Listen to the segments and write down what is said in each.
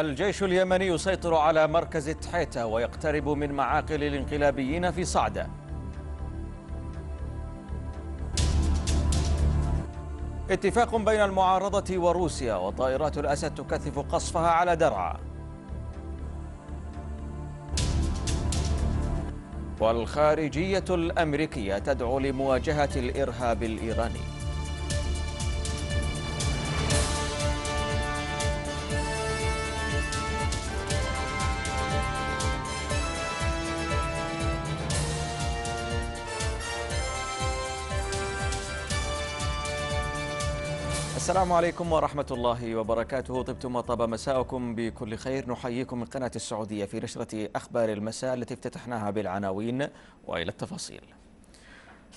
الجيش اليمني يسيطر على مركز تحيتا ويقترب من معاقل الانقلابيين في صعدة اتفاق بين المعارضة وروسيا وطائرات الأسد تكثف قصفها على درعا والخارجية الأمريكية تدعو لمواجهة الإرهاب الإيراني السلام عليكم ورحمة الله وبركاته طبتم وطاب مساءكم بكل خير نحييكم من قناة السعودية في نشرة أخبار المساء التي افتتحناها بالعناوين وإلى التفاصيل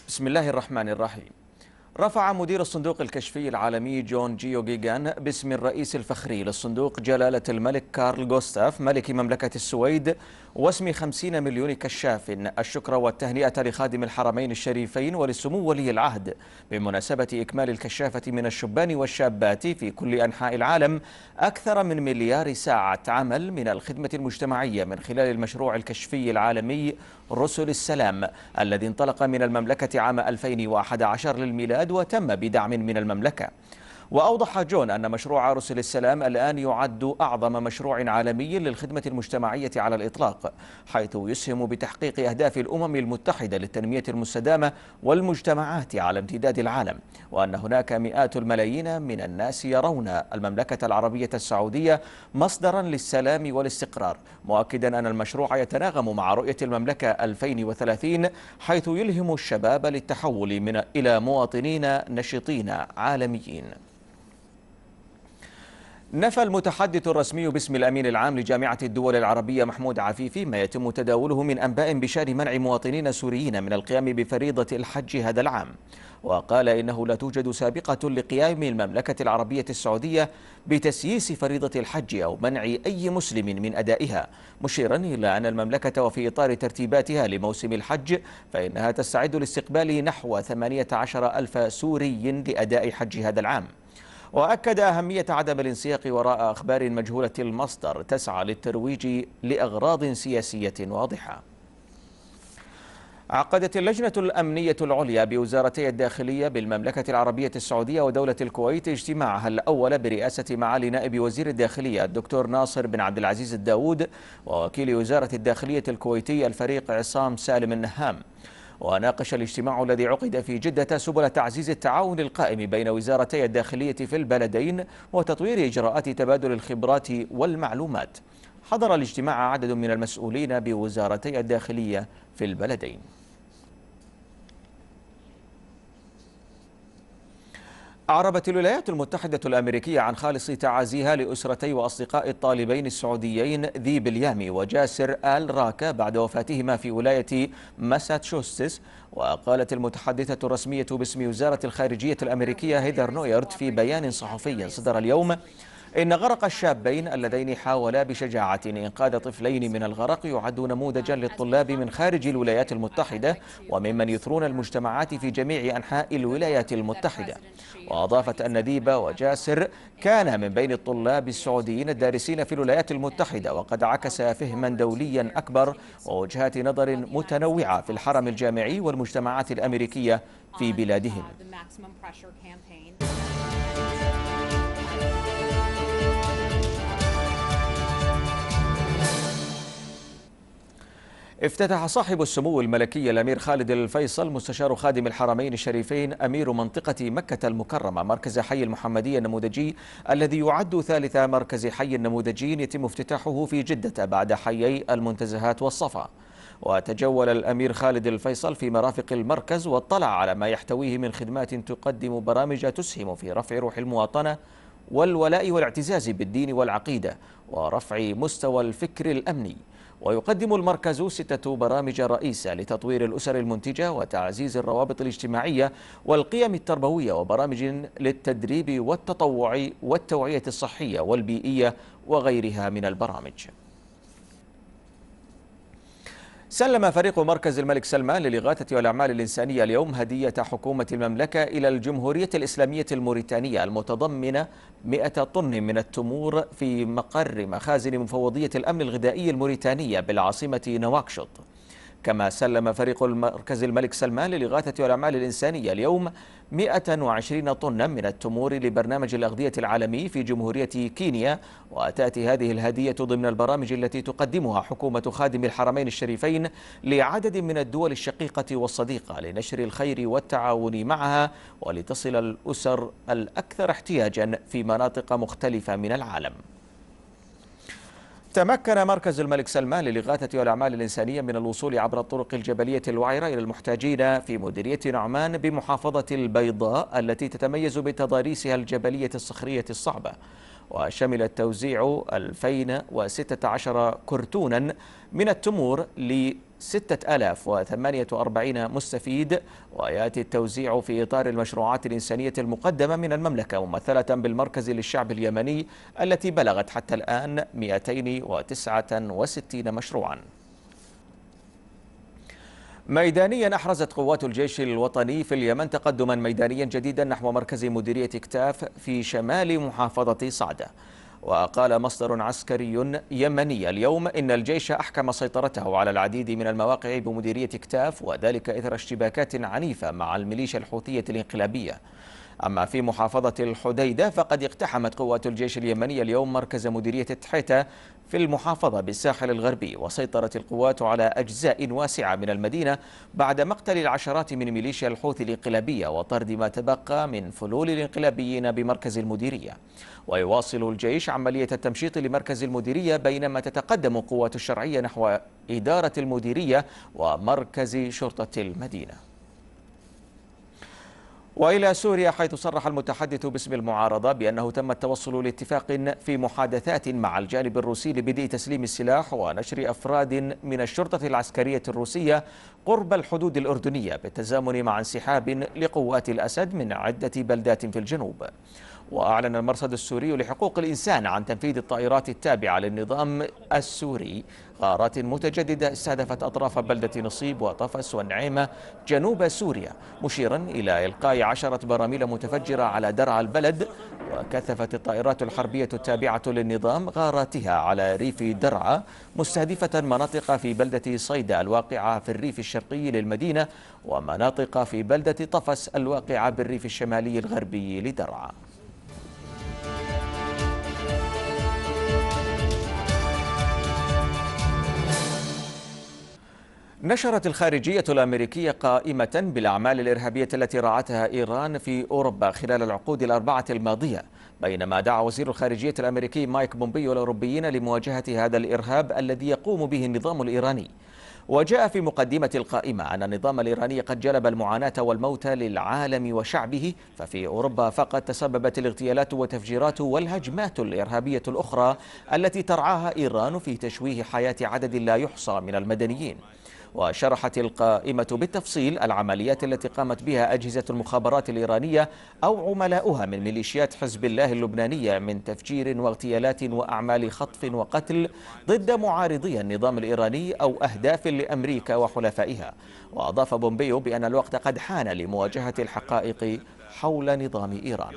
بسم الله الرحمن الرحيم رفع مدير الصندوق الكشفي العالمي جون جيو جيجان باسم الرئيس الفخري للصندوق جلالة الملك كارل غوستاف ملك مملكة السويد واسم خمسين مليون كشاف الشكر والتهنئة لخادم الحرمين الشريفين ولسمو ولي العهد بمناسبة إكمال الكشافة من الشبان والشابات في كل أنحاء العالم أكثر من مليار ساعة عمل من الخدمة المجتمعية من خلال المشروع الكشفي العالمي رسل السلام الذي انطلق من المملكة عام 2011 للميلاد وتم بدعم من المملكة وأوضح جون أن مشروع رسل السلام الآن يعد أعظم مشروع عالمي للخدمة المجتمعية على الإطلاق حيث يسهم بتحقيق أهداف الأمم المتحدة للتنمية المستدامة والمجتمعات على امتداد العالم وأن هناك مئات الملايين من الناس يرون المملكة العربية السعودية مصدرا للسلام والاستقرار مؤكدا أن المشروع يتناغم مع رؤية المملكة 2030 حيث يلهم الشباب للتحول من إلى مواطنين نشطين عالميين نفى المتحدث الرسمي باسم الأمين العام لجامعة الدول العربية محمود عفيفي ما يتم تداوله من أنباء بشأن منع مواطنين سوريين من القيام بفريضة الحج هذا العام وقال إنه لا توجد سابقة لقيام المملكة العربية السعودية بتسييس فريضة الحج أو منع أي مسلم من أدائها مشيرا إلى أن المملكة وفي إطار ترتيباتها لموسم الحج فإنها تستعد لاستقبال نحو 18 ألف سوري لأداء حج هذا العام وأكد أهمية عدم الانسياق وراء أخبار مجهولة المصدر تسعى للترويج لأغراض سياسية واضحة عقدت اللجنة الأمنية العليا بوزارتي الداخلية بالمملكة العربية السعودية ودولة الكويت اجتماعها الأول برئاسة معالي نائب وزير الداخلية الدكتور ناصر بن عبد العزيز الداود ووكيل وزارة الداخلية الكويتية الفريق عصام سالم النهام وناقش الاجتماع الذي عقد في جدة سبل تعزيز التعاون القائم بين وزارتي الداخلية في البلدين وتطوير إجراءات تبادل الخبرات والمعلومات حضر الاجتماع عدد من المسؤولين بوزارتي الداخلية في البلدين أعربت الولايات المتحدة الأمريكية عن خالص تعازيها لأسرتي وأصدقاء الطالبين السعوديين ذي بليامي وجاسر آل راكا بعد وفاتهما في ولاية ماساتشوستس وقالت المتحدثة الرسمية باسم وزارة الخارجية الأمريكية هيدر نويرت في بيان صحفي صدر اليوم إن غرق الشابين اللذين حاولا بشجاعة إنقاذ طفلين من الغرق يعد نموذجا للطلاب من خارج الولايات المتحدة وممن يثرون المجتمعات في جميع أنحاء الولايات المتحدة وأضافت أن ديبا وجاسر كان من بين الطلاب السعوديين الدارسين في الولايات المتحدة وقد عكس فهما دوليا أكبر ووجهات نظر متنوعة في الحرم الجامعي والمجتمعات الأمريكية في بلادهم افتتح صاحب السمو الملكي الأمير خالد الفيصل مستشار خادم الحرمين الشريفين أمير منطقة مكة المكرمة مركز حي المحمدية النموذجي الذي يعد ثالث مركز حي النموذجي يتم افتتاحه في جدة بعد حيي المنتزهات والصفا وتجول الأمير خالد الفيصل في مرافق المركز واطلع على ما يحتويه من خدمات تقدم برامج تسهم في رفع روح المواطنة والولاء والاعتزاز بالدين والعقيدة ورفع مستوى الفكر الأمني ويقدم المركز ستة برامج رئيسة لتطوير الأسر المنتجة وتعزيز الروابط الاجتماعية والقيم التربوية وبرامج للتدريب والتطوع والتوعية الصحية والبيئية وغيرها من البرامج سلم فريق مركز الملك سلمان للإغاثة والأعمال الإنسانية اليوم هدية حكومة المملكة إلى الجمهورية الإسلامية الموريتانية المتضمنة 100 طن من التمور في مقر مخازن مفوضية الأمن الغذائي الموريتانية بالعاصمة نواكشوط كما سلم فريق المركز الملك سلمان للإغاثة والأعمال الإنسانية اليوم 120 طنا من التمور لبرنامج الأغذية العالمي في جمهورية كينيا وتأتي هذه الهدية ضمن البرامج التي تقدمها حكومة خادم الحرمين الشريفين لعدد من الدول الشقيقة والصديقة لنشر الخير والتعاون معها ولتصل الأسر الأكثر احتياجا في مناطق مختلفة من العالم تمكن مركز الملك سلمان للإغاثة والأعمال الإنسانية من الوصول عبر الطرق الجبلية الوعرة إلى المحتاجين في مديرية نعمان بمحافظة البيضاء التي تتميز بتضاريسها الجبلية الصخرية الصعبة وشمل التوزيع 2016 كرتونا من التمور 6048 مستفيد ويأتي التوزيع في إطار المشروعات الإنسانية المقدمة من المملكة ممثلة بالمركز للشعب اليمني التي بلغت حتى الآن 269 مشروعاً ميدانيا احرزت قوات الجيش الوطني في اليمن تقدما ميدانيا جديدا نحو مركز مديريه كتاف في شمال محافظه صعده وقال مصدر عسكري يمني اليوم إن الجيش أحكم سيطرته على العديد من المواقع بمديرية كتاف وذلك إثر اشتباكات عنيفة مع الميليشيا الحوثية الانقلابية أما في محافظة الحديدة فقد اقتحمت قوات الجيش اليمني اليوم مركز مديرية تحيتا في المحافظة بالساحل الغربي وسيطرت القوات على أجزاء واسعة من المدينة بعد مقتل العشرات من ميليشيا الحوثي الانقلابية وطرد ما تبقى من فلول الانقلابيين بمركز المديرية ويواصل الجيش عملية التمشيط لمركز المديرية بينما تتقدم قوات الشرعية نحو إدارة المديرية ومركز شرطة المدينة وإلى سوريا حيث صرح المتحدث باسم المعارضة بأنه تم التوصل لاتفاق في محادثات مع الجانب الروسي لبدء تسليم السلاح ونشر أفراد من الشرطة العسكرية الروسية قرب الحدود الأردنية بالتزامن مع انسحاب لقوات الأسد من عدة بلدات في الجنوب وأعلن المرصد السوري لحقوق الإنسان عن تنفيذ الطائرات التابعة للنظام السوري غارات متجددة استهدفت أطراف بلدة نصيب وطفس والنعيمة جنوب سوريا مشيرا إلى إلقاء عشرة براميل متفجرة على درع البلد وكثفت الطائرات الحربية التابعة للنظام غاراتها على ريف درعا مستهدفة مناطق في بلدة صيدا الواقعة في الريف الشرقي للمدينة ومناطق في بلدة طفس الواقعة بالريف الشمالي الغربي لدرعا نشرت الخارجية الأمريكية قائمة بالأعمال الإرهابية التي رعتها إيران في أوروبا خلال العقود الأربعة الماضية بينما دعا وزير الخارجية الأمريكي مايك بومبيو الأوروبيين لمواجهة هذا الإرهاب الذي يقوم به النظام الإيراني وجاء في مقدمة القائمة أن النظام الإيراني قد جلب المعاناة والموت للعالم وشعبه ففي أوروبا فقط تسببت الاغتيالات والتفجيرات والهجمات الإرهابية الأخرى التي ترعاها إيران في تشويه حياة عدد لا يحصى من المدنيين وشرحت القائمة بالتفصيل العمليات التي قامت بها أجهزة المخابرات الإيرانية أو عملاؤها من ميليشيات حزب الله اللبنانية من تفجير واغتيالات وأعمال خطف وقتل ضد معارضي النظام الإيراني أو أهداف لأمريكا وحلفائها وأضاف بومبيو بأن الوقت قد حان لمواجهة الحقائق حول نظام إيران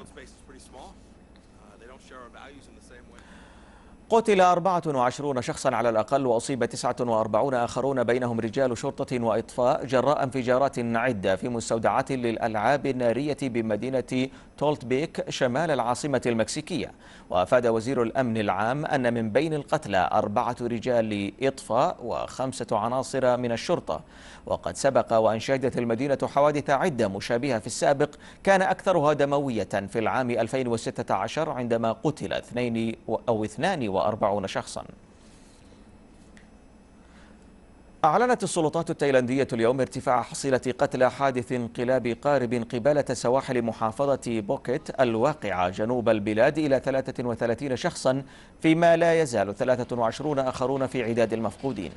قتل 24 شخصا على الأقل وأصيب 49 آخرون بينهم رجال شرطة وإطفاء جراء انفجارات عدة في مستودعات للألعاب النارية بمدينة تولت بيك شمال العاصمة المكسيكية وأفاد وزير الأمن العام أن من بين القتلى أربعة رجال إطفاء وخمسة عناصر من الشرطة وقد سبق وأن شهدت المدينة حوادث عدة مشابهة في السابق كان أكثرها دموية في العام 2016 عندما قتل اثنين أو 42 شخصاً أعلنت السلطات التايلاندية اليوم ارتفاع حصيلة قتلى حادث انقلاب قارب قبالة سواحل محافظة بوكيت الواقعة جنوب البلاد إلى 33 شخصا فيما لا يزال 23 آخرون في عداد المفقودين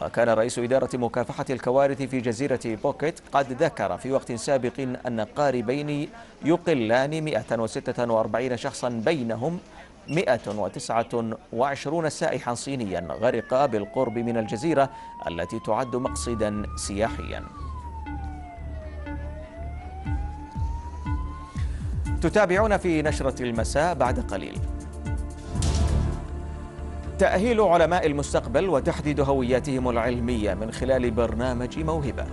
وكان رئيس إدارة مكافحة الكوارث في جزيرة بوكيت قد ذكر في وقت سابق أن قاربين يقلان 146 شخصا بينهم 129 سائحا صينيا غرق بالقرب من الجزيرة التي تعد مقصدا سياحيا تتابعون في نشرة المساء بعد قليل تأهيل علماء المستقبل وتحديد هوياتهم العلمية من خلال برنامج موهبة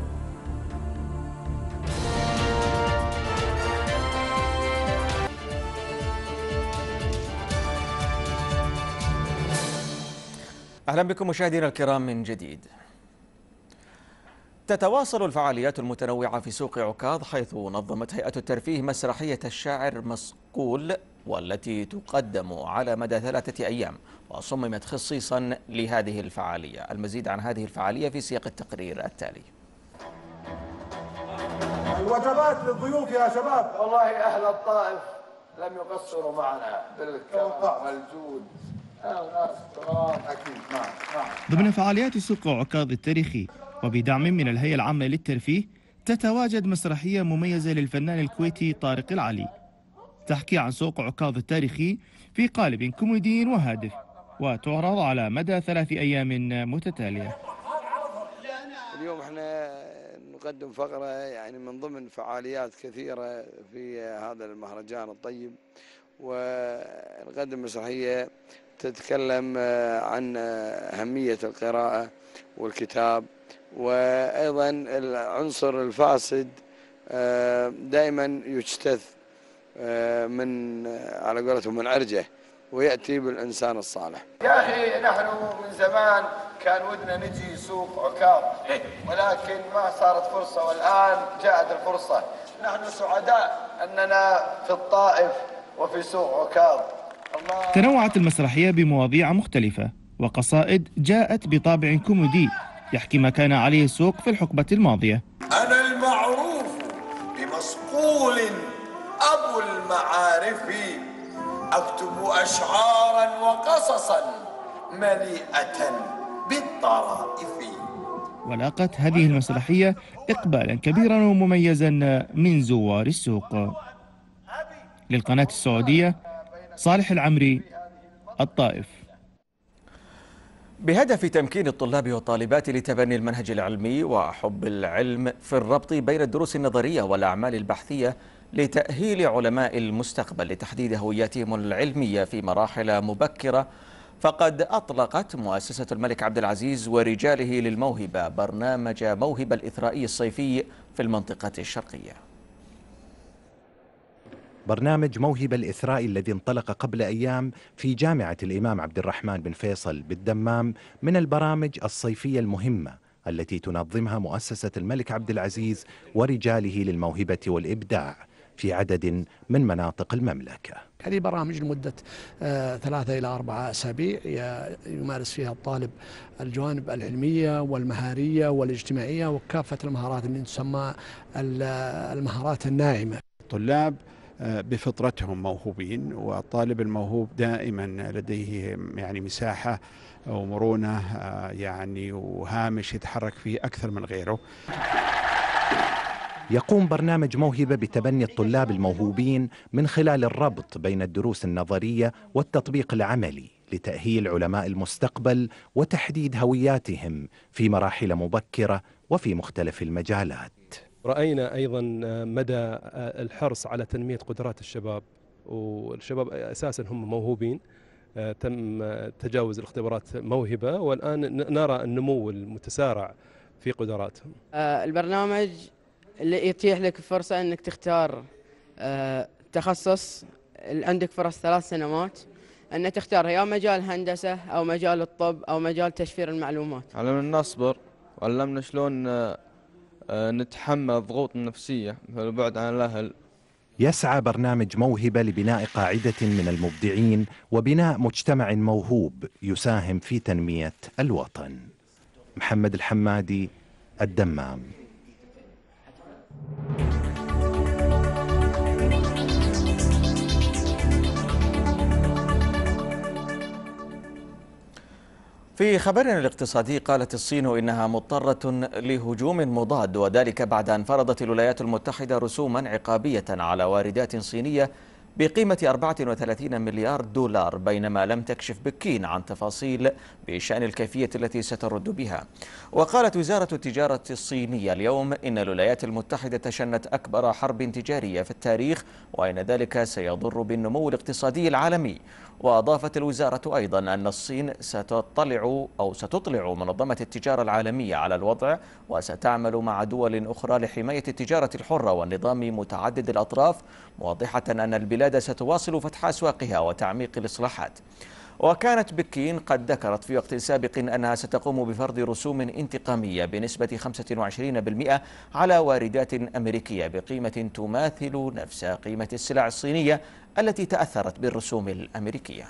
أهلا بكم مشاهدينا الكرام من جديد تتواصل الفعاليات المتنوعة في سوق عكاظ حيث نظمت هيئة الترفيه مسرحية الشاعر مسقول والتي تقدم على مدى ثلاثة أيام وصممت خصيصا لهذه الفعالية المزيد عن هذه الفعالية في سياق التقرير التالي الوجبات للضيوف يا شباب والله أهل الطائف لم يقصروا معنا بالكرم والجود ضمن فعاليات سوق عكاظ التاريخي وبدعم من الهيئة العامة للترفيه تتواجد مسرحية مميزة للفنان الكويتي طارق العلي تحكي عن سوق عكاظ التاريخي في قالب كوميدي وهادف وتعرض على مدى ثلاث أيام متتالية اليوم احنا نقدم فقرة يعني من ضمن فعاليات كثيرة في هذا المهرجان الطيب ونقدم مسرحية تتكلم آه، عن آه، أهمية القراءة والكتاب وأيضا العنصر الفاسد آه، دائما يجتث من على قولتهم من عرجه ويأتي بالإنسان الصالح يا أخي نحن من زمان كان ودنا نجي سوق عكاظ ولكن ما صارت فرصة والآن جاءت الفرصة نحن سعداء أننا في الطائف وفي سوق عكاظ تنوعت المسرحية بمواضيع مختلفة وقصائد جاءت بطابع كوميدي يحكي ما كان عليه السوق في الحقبة الماضية أنا المعروف بمصقول أبو المعارف أكتب أشعارا وقصصا مليئة بالطرائف ولاقت هذه المسرحية إقبالا كبيرا ومميزا من زوار السوق للقناة السعودية صالح العمري الطائف بهدف تمكين الطلاب والطالبات لتبني المنهج العلمي وحب العلم في الربط بين الدروس النظرية والأعمال البحثية لتأهيل علماء المستقبل لتحديد هوياتهم العلمية في مراحل مبكرة فقد أطلقت مؤسسة الملك عبد العزيز ورجاله للموهبة برنامج موهبة الإثرائي الصيفي في المنطقة الشرقية برنامج موهبة الإثراء الذي انطلق قبل أيام في جامعة الإمام عبد الرحمن بن فيصل بالدمام من البرامج الصيفية المهمة التي تنظمها مؤسسة الملك عبد العزيز ورجاله للموهبة والإبداع في عدد من مناطق المملكة هذه برامج لمدة آه، ثلاثة إلى أربعة أسابيع يمارس فيها الطالب الجوانب العلمية والمهارية والاجتماعية وكافة المهارات اللي تسمى المهارات الناعمة طلاب بفطرتهم موهوبين والطالب الموهوب دائما لديه يعني مساحة ومرونة آه، يعني وهامش يتحرك فيه أكثر من غيره يقوم برنامج موهبة بتبني الطلاب الموهوبين من خلال الربط بين الدروس النظرية والتطبيق العملي لتأهيل علماء المستقبل وتحديد هوياتهم في مراحل مبكرة وفي مختلف المجالات راينا ايضا آه، مدى آه، الحرص على تنميه قدرات الشباب والشباب اساسا هم موهوبين آه، تم تجاوز الاختبارات موهبه والان نرى النمو المتسارع في قدراتهم. البرنامج اللي يتيح لك فرصه انك تختار تخصص عندك فرص ثلاث سنوات ان تختار يا مجال هندسه او مجال الطب او مجال تشفير المعلومات. علمنا نصبر وعلمنا شلون آه، نتحمل الضغوط النفسية البعد عن الأهل يسعى برنامج موهبة لبناء قاعدة من المبدعين وبناء مجتمع موهوب يساهم في تنمية الوطن محمد الحمادي الدمام في خبرنا الاقتصادي قالت الصين إنها مضطرة لهجوم مضاد وذلك بعد أن فرضت الولايات المتحدة رسوما عقابية على واردات صينية بقيمة 34 مليار دولار بينما لم تكشف بكين عن تفاصيل بشأن الكيفية التي سترد بها وقالت وزارة التجارة الصينية اليوم إن الولايات المتحدة شنت أكبر حرب تجارية في التاريخ وإن ذلك سيضر بالنمو الاقتصادي العالمي وأضافت الوزارة أيضا أن الصين ستطلع أو ستطلع منظمة التجارة العالمية على الوضع وستعمل مع دول أخرى لحماية التجارة الحرة والنظام متعدد الأطراف موضحة أن البلاد البلاد ستواصل فتح أسواقها وتعميق الإصلاحات وكانت بكين قد ذكرت في وقت سابق أنها ستقوم بفرض رسوم انتقامية بنسبة 25% على واردات أمريكية بقيمة تماثل نفس قيمة السلع الصينية التي تأثرت بالرسوم الأمريكية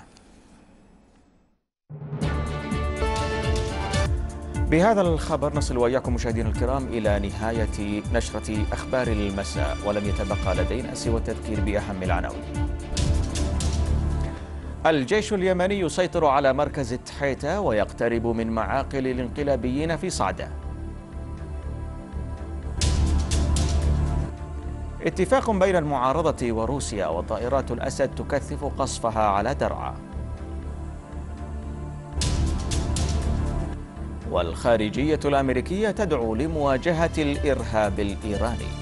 بهذا الخبر نصل وإياكم مشاهدينا الكرام إلى نهاية نشرة أخبار المساء ولم يتبقى لدينا سوى التذكير بأهم العناوين الجيش اليمني يسيطر على مركز تحيتا ويقترب من معاقل الانقلابيين في صعدة اتفاق بين المعارضة وروسيا وطائرات الأسد تكثف قصفها على درعا والخارجية الأمريكية تدعو لمواجهة الإرهاب الإيراني